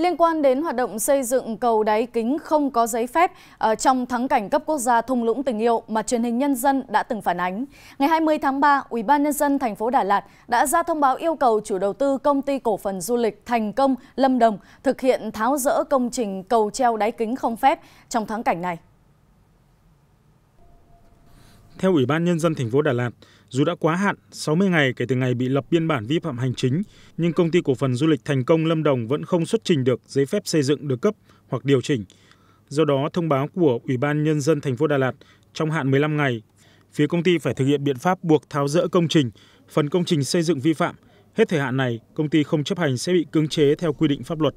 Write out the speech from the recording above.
Liên quan đến hoạt động xây dựng cầu đáy kính không có giấy phép ờ, trong thắng cảnh cấp quốc gia thung lũng tình yêu mà truyền hình nhân dân đã từng phản ánh, ngày 20 tháng 3, ubnd ban thành phố Đà Lạt đã ra thông báo yêu cầu chủ đầu tư công ty cổ phần du lịch Thành Công Lâm Đồng thực hiện tháo rỡ công trình cầu treo đáy kính không phép trong thắng cảnh này. Theo Ủy ban Nhân dân thành phố Đà Lạt, dù đã quá hạn 60 ngày kể từ ngày bị lập biên bản vi phạm hành chính, nhưng công ty cổ phần du lịch Thành Công Lâm Đồng vẫn không xuất trình được giấy phép xây dựng được cấp hoặc điều chỉnh. Do đó, thông báo của Ủy ban Nhân dân thành phố Đà Lạt trong hạn 15 ngày, phía công ty phải thực hiện biện pháp buộc tháo rỡ công trình, phần công trình xây dựng vi phạm. Hết thời hạn này, công ty không chấp hành sẽ bị cưỡng chế theo quy định pháp luật.